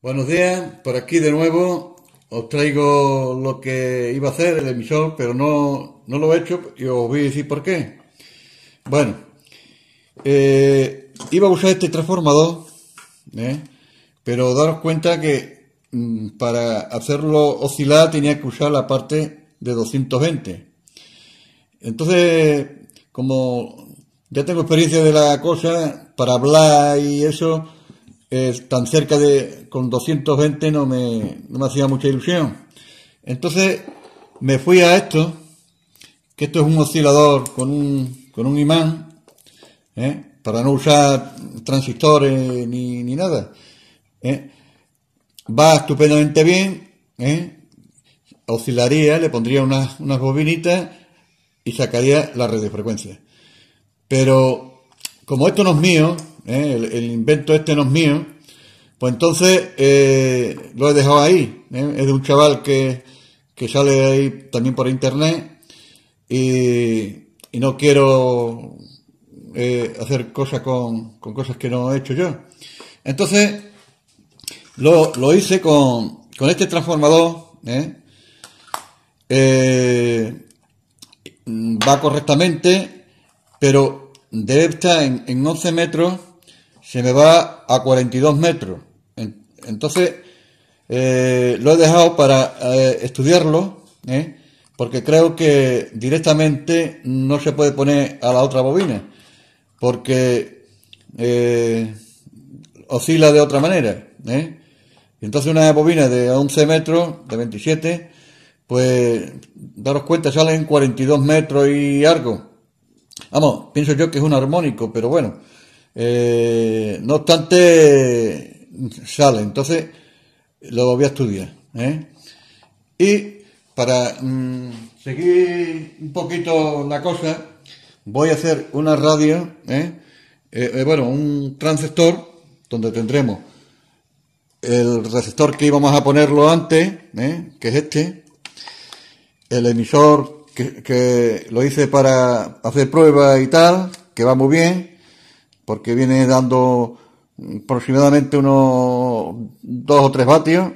Buenos días, por aquí de nuevo os traigo lo que iba a hacer el emisor, pero no, no lo he hecho y os voy a decir por qué. Bueno, eh, iba a usar este transformador, ¿eh? pero daros cuenta que mm, para hacerlo oscilar tenía que usar la parte de 220. Entonces, como ya tengo experiencia de la cosa, para hablar y eso, eh, tan cerca de, con 220 no me, no me hacía mucha ilusión. Entonces me fui a esto, que esto es un oscilador con un, con un imán, eh, para no usar transistores ni, nada. Eh. Va estupendamente bien, oscilaría, le pondría unas, unas bobinitas y sacaría la red de frecuencia. Pero como esto no es mío, ¿eh? el, invento este no es mío, pues entonces eh, lo he dejado ahí. ¿eh? Es de un chaval que, que sale ahí también por internet y, no quiero hacer cosas con, cosas que no he hecho yo. Entonces lo, hice con, con, este transformador. va correctamente, pero debe estar en, en 11 metros se me va a 42 metros. Entonces, eh, lo he dejado para eh, estudiarlo, ¿eh? porque creo que directamente no se puede poner a la otra bobina, porque oscila de otra manera. Entonces, una bobina de 11 metros, de 27, pues daros cuenta, salen 42 metros y algo. Vamos, pienso yo que es un armónico, pero bueno. Eh, no obstante, sale. Entonces, lo voy a estudiar. ¿eh? Y para mm, seguir un poquito la cosa, voy a hacer una radio, ¿eh? bueno, un transistor, donde tendremos el receptor que íbamos a ponerlo antes, que es este, el emisor que, que lo hice para hacer pruebas y tal, que va muy bien, porque viene dando aproximadamente unos 2 o 3 vatios.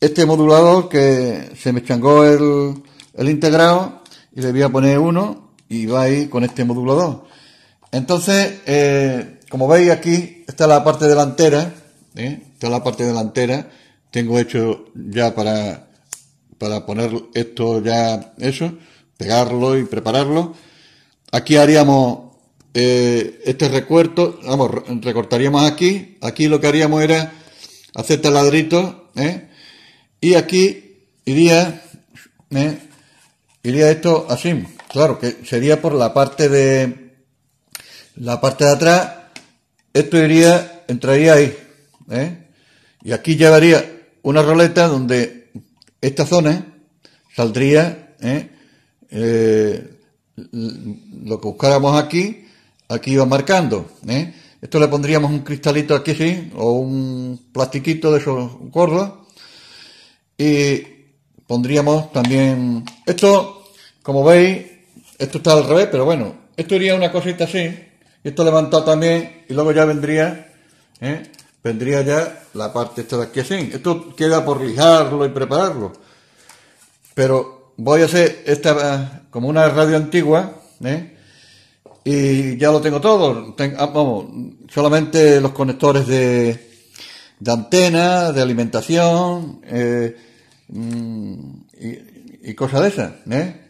Este modulador que se me changó el, el integrado y le voy a poner uno y va a ir con este modulador. Entonces, eh, como veis aquí, está la parte delantera, ¿eh? está la parte delantera, tengo hecho ya para, para poner esto ya, eso, pegarlo y prepararlo. Aquí haríamos eh, este recuerto, vamos, recortaríamos aquí, aquí lo que haríamos era hacer ladrito ¿eh? y aquí iría, ¿eh? iría esto así, claro, que sería por la parte de la parte de atrás, esto iría, entraría ahí, ¿eh? y aquí llevaría una roleta donde esta zona saldría lo que buscáramos aquí, Aquí va marcando. ¿eh? Esto le pondríamos un cristalito aquí, sí, o un plastiquito de esos gordos. Y pondríamos también... Esto, como veis, esto está al revés, pero bueno, esto iría una cosita así. Esto levantado también y luego ya vendría... ¿eh? Vendría ya la parte esta de aquí así. Esto queda por lijarlo y prepararlo. Pero voy a hacer esta como una radio antigua, ¿eh? y ya lo tengo todo. Ah, vamos, solamente los conectores de, antena, de alimentación eh, mm, y, cosas de esas. ¿eh?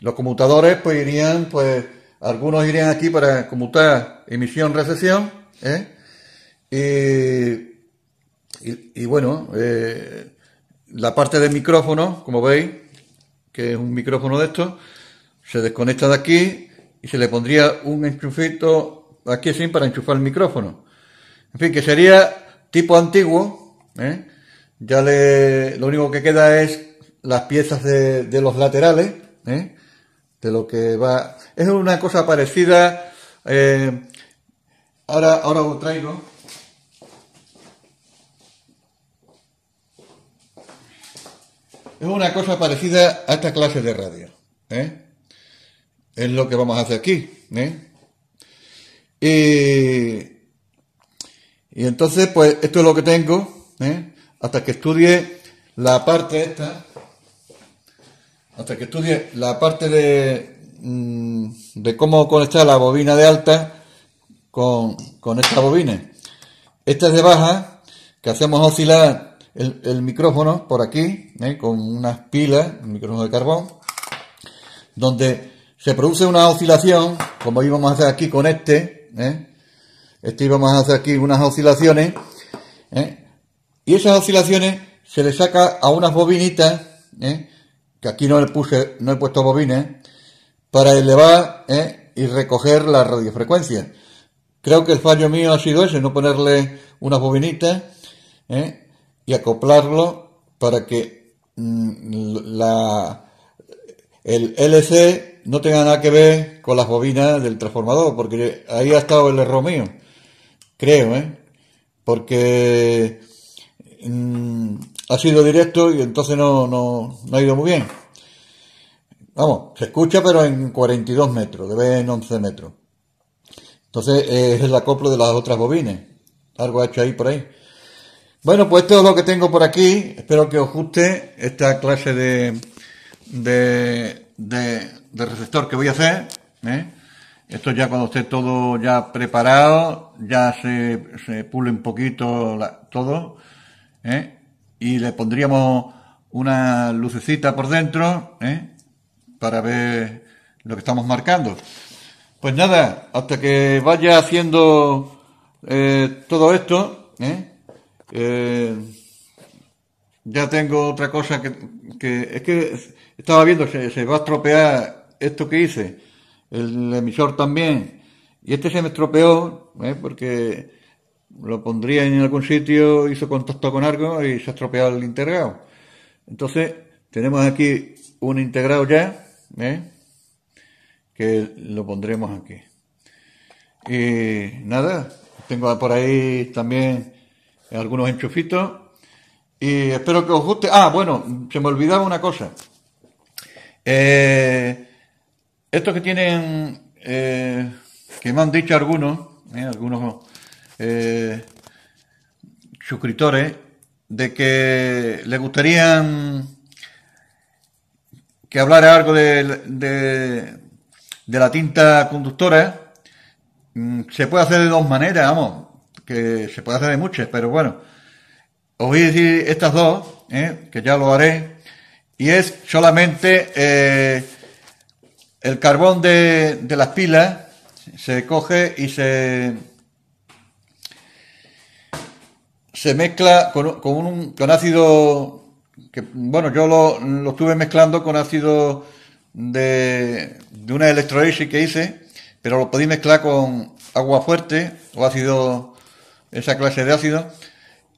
Los conmutadores, pues irían, pues algunos irían aquí para conmutar emisión recesión ¿eh? Y, bueno, la parte del micrófono, como veis, que es un micrófono de estos, se desconecta de aquí y se le pondría un enchufito aquí sin para enchufar el micrófono. En fin, que sería tipo antiguo, ¿eh? ya le, lo único que queda es las piezas de, los laterales, ¿eh? de lo que va... Es una cosa parecida... Eh, ahora, ahora os traigo. Es una cosa parecida a esta clase de radio. ¿eh? Es lo que vamos a hacer aquí. ¿eh? Y, y, entonces, pues esto es lo que tengo. ¿eh? Hasta que estudie la parte esta. Hasta que estudie la parte de, mm, de cómo conectar la bobina de alta con, con esta bobina. Esta es de baja, que hacemos oscilar el, el micrófono por aquí, ¿eh? con unas pilas, un micrófono de carbón, donde se produce una oscilación, como íbamos a hacer aquí con este, ¿eh? este íbamos a hacer aquí unas oscilaciones, ¿eh? y esas oscilaciones se le saca a unas bobinitas, ¿eh? que aquí no, le puse, no he puesto bobines, para elevar y recoger la radiofrecuencia. Creo que el fallo mío ha sido ese, no ponerle unas bobinitas y acoplarlo para que mm, la, el LC no tenga nada que ver con las bobinas del transformador, porque ahí ha estado el error mío, creo, ¿eh? Porque mm, ha sido directo y entonces no, no, no ha ido muy bien. Vamos, se escucha pero en 42 metros, Debe en 11 metros. Entonces es el acoplo de las otras bobinas. Algo ha hecho ahí por ahí. Bueno, pues todo lo que tengo por aquí. Espero que os guste esta clase de, de de, receptor que voy a hacer. ¿eh? Esto ya cuando esté todo ya preparado, ya se, se pule un poquito todo. ¿eh? Y le pondríamos una lucecita por dentro ¿eh? para ver lo que estamos marcando. Pues nada, hasta que vaya haciendo todo esto, ¿eh? Ya tengo otra cosa que, es que estaba viendo, se, se, va a estropear esto que hice, el emisor también. Y este se me estropeó, ¿eh? porque lo pondría en algún sitio, hizo contacto con algo y se ha estropeado el integrado. Entonces, tenemos aquí un integrado ya, ¿eh? que lo pondremos aquí. Y nada, tengo por ahí también algunos enchufitos y espero que os guste. Ah, bueno, se me olvidaba una cosa. Eh, estos que tienen, eh, que me han dicho algunos, eh, algunos eh, suscriptores, de que les gustaría que hablara algo de, de, de la tinta conductora. Mm, se puede hacer de dos maneras, vamos, que se puede hacer de muchas, pero bueno os voy a decir estas dos, ¿eh? que ya lo haré, y es solamente eh, el carbón de, las pilas se coge y se, se mezcla con, un, con ácido, bueno, yo lo, estuve mezclando con ácido de, una electrolysis que hice, pero lo podéis mezclar con agua fuerte o ácido, esa clase de ácido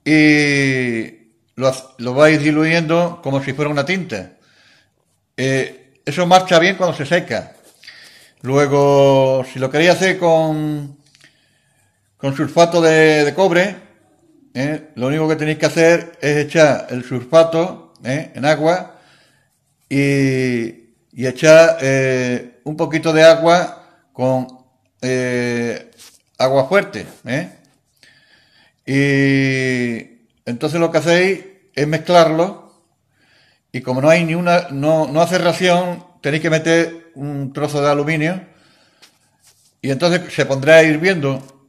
y lo, vais diluyendo como si fuera una tinta. Eh, eso marcha bien cuando se seca. Luego, si lo queréis hacer con, con sulfato de, cobre, eh, lo único que tenéis que hacer es echar el sulfato eh, en agua y, y echar un poquito de agua con agua fuerte. ¿eh? Y entonces lo que hacéis es mezclarlo. Y como no hay ni una, no, no hace ración, tenéis que meter un trozo de aluminio. Y entonces se pondrá hirviendo.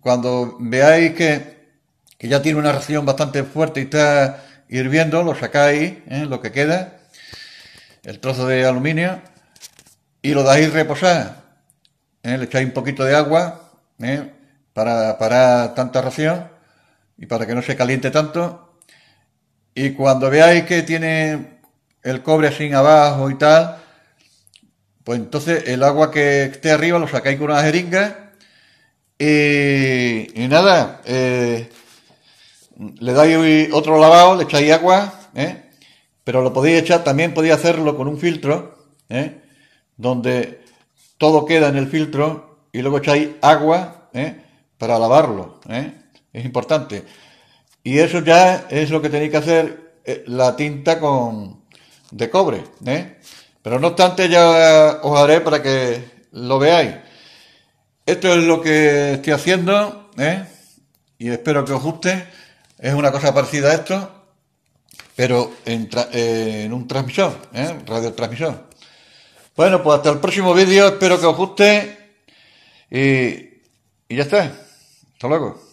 Cuando veáis que, ya tiene una ración bastante fuerte y está hirviendo, lo sacáis, ¿eh? lo que queda, el trozo de aluminio, y lo dais reposar. ¿eh? Le echáis un poquito de agua, ¿eh? para parar tanta ración y para que no se caliente tanto. Y cuando veáis que tiene el cobre así abajo y tal, pues entonces el agua que esté arriba lo sacáis con una jeringa y, nada, eh, le dais otro lavado, le echáis agua, ¿eh? pero lo podéis echar, también podéis hacerlo con un filtro, ¿eh? donde todo queda en el filtro y luego echáis agua, para lavarlo, ¿eh? Es importante. Y eso ya es lo que tenéis que hacer eh, la tinta con de cobre. ¿eh? Pero no obstante, ya os haré para que lo veáis. Esto es lo que estoy haciendo y espero que os guste. Es una cosa parecida a esto, pero en, en un transmisor, radiotransmisor. Bueno, pues hasta el próximo vídeo. Espero que os guste. y ya está. Hasta luego.